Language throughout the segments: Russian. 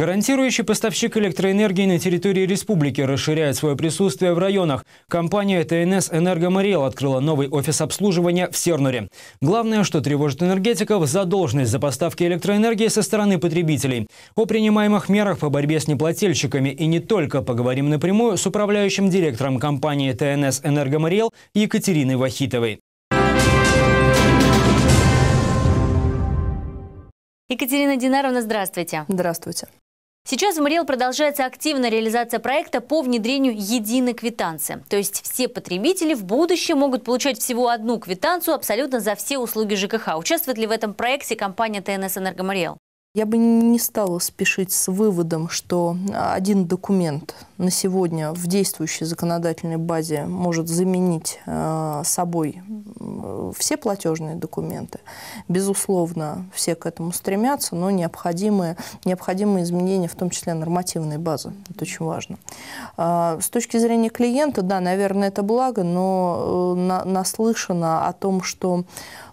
Гарантирующий поставщик электроэнергии на территории республики расширяет свое присутствие в районах. Компания ТНС «Энергомариэл» открыла новый офис обслуживания в Сернуре. Главное, что тревожит энергетиков – задолженность за поставки электроэнергии со стороны потребителей. О принимаемых мерах по борьбе с неплательщиками и не только поговорим напрямую с управляющим директором компании ТНС «Энергомариэл» Екатериной Вахитовой. Екатерина Динаровна, здравствуйте. Здравствуйте. Сейчас в МРИЭЛ продолжается активная реализация проекта по внедрению единой квитанции. То есть все потребители в будущем могут получать всего одну квитанцию абсолютно за все услуги ЖКХ. Участвует ли в этом проекте компания ТНС «Энергомариэл»? Я бы не стала спешить с выводом, что один документ на сегодня в действующей законодательной базе может заменить э, собой все платежные документы. Безусловно, все к этому стремятся, но необходимые, необходимые изменения, в том числе нормативные базы. Это очень важно. А, с точки зрения клиента, да, наверное, это благо, но э, на наслышано о том, что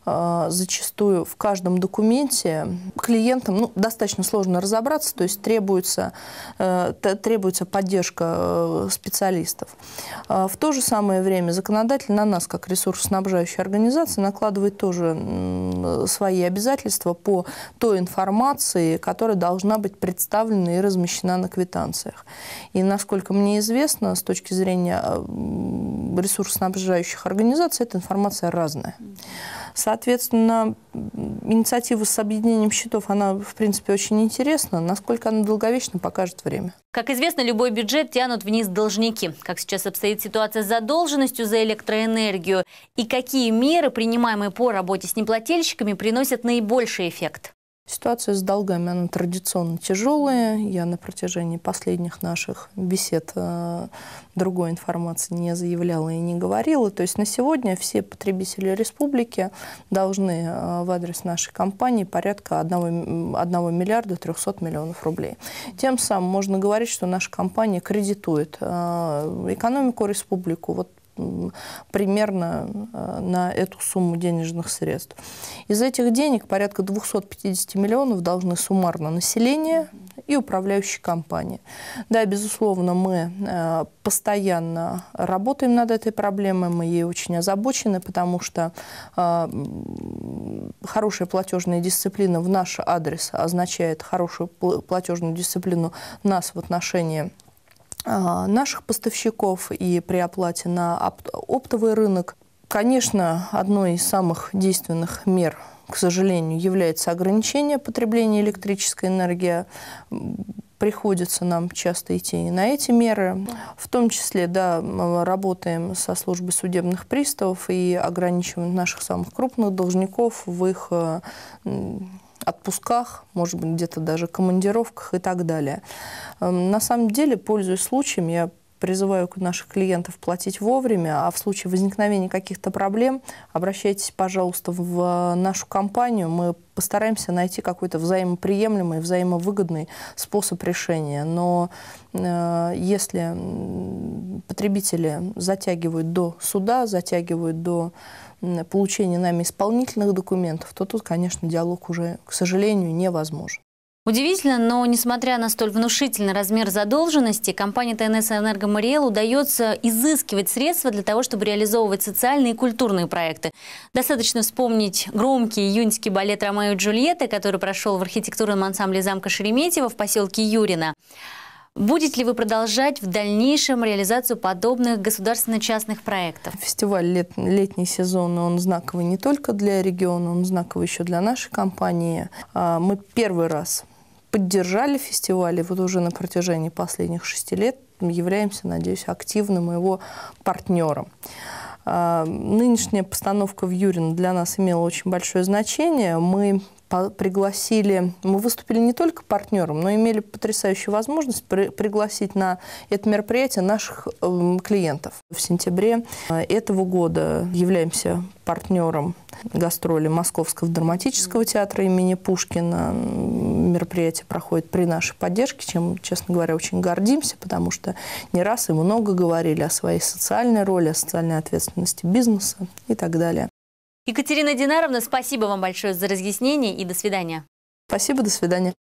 Э, зачастую в каждом документе клиентам ну, достаточно сложно разобраться, то есть требуется, э, требуется поддержка э, специалистов. А в то же самое время законодатель на нас, как ресурсоснабжающая организация, накладывает тоже свои обязательства по той информации, которая должна быть представлена и размещена на квитанциях. И, насколько мне известно, с точки зрения ресурсоснабжающих организаций, эта информация разная. Соответственно, инициатива с объединением счетов, она, в принципе, очень интересна. Насколько она долговечна, покажет время. Как известно, любой бюджет тянут вниз должники. Как сейчас обстоит ситуация с задолженностью за электроэнергию? И какие меры, принимаемые по работе с неплательщиками, приносят наибольший эффект? Ситуация с долгами, она традиционно тяжелая. Я на протяжении последних наших бесед э, другой информации не заявляла и не говорила. То есть на сегодня все потребители республики должны э, в адрес нашей компании порядка 1, 1 миллиарда 300 миллионов рублей. Тем самым можно говорить, что наша компания кредитует э, экономику республику. Вот примерно э, на эту сумму денежных средств. Из этих денег порядка 250 миллионов должны суммарно население и управляющие компании. Да, безусловно, мы э, постоянно работаем над этой проблемой, мы ей очень озабочены, потому что э, хорошая платежная дисциплина в наш адрес означает хорошую платежную дисциплину нас в отношении а, наших поставщиков и при оплате на оптовый рынок. Конечно, одной из самых действенных мер, к сожалению, является ограничение потребления электрической энергии. Приходится нам часто идти и на эти меры. В том числе, да, мы работаем со службой судебных приставов и ограничиваем наших самых крупных должников в их э, отпусках, может быть, где-то даже командировках и так далее. Эм, на самом деле, пользуясь случаем, я призываю наших клиентов платить вовремя, а в случае возникновения каких-то проблем обращайтесь, пожалуйста, в э, нашу компанию. Мы постараемся найти какой-то взаимоприемлемый, взаимовыгодный способ решения. Но э, если потребители затягивают до суда, затягивают до получения нами исполнительных документов, то тут, конечно, диалог уже, к сожалению, невозможен. Удивительно, но несмотря на столь внушительный размер задолженности, компания ТНС «Энерго удается изыскивать средства для того, чтобы реализовывать социальные и культурные проекты. Достаточно вспомнить громкий июньский балет «Ромео и Джульетта», который прошел в архитектурном ансамбле замка Шереметьево в поселке Юрина. Будете ли вы продолжать в дальнейшем реализацию подобных государственно-частных проектов? Фестиваль лет, летний сезон, он знаковый не только для региона, он знаковый еще для нашей компании. А, мы первый раз поддержали фестиваль, и вот уже на протяжении последних шести лет являемся, надеюсь, активным его партнером. А, нынешняя постановка в Юрин для нас имела очень большое значение. Мы пригласили, мы выступили не только партнером, но имели потрясающую возможность при, пригласить на это мероприятие наших э, клиентов. В сентябре э, этого года являемся партнером гастроли Московского драматического театра имени Пушкина. Мероприятие проходит при нашей поддержке, чем, честно говоря, очень гордимся, потому что не раз и много говорили о своей социальной роли, о социальной ответственности бизнеса и так далее. Екатерина Динаровна, спасибо вам большое за разъяснение и до свидания. Спасибо, до свидания.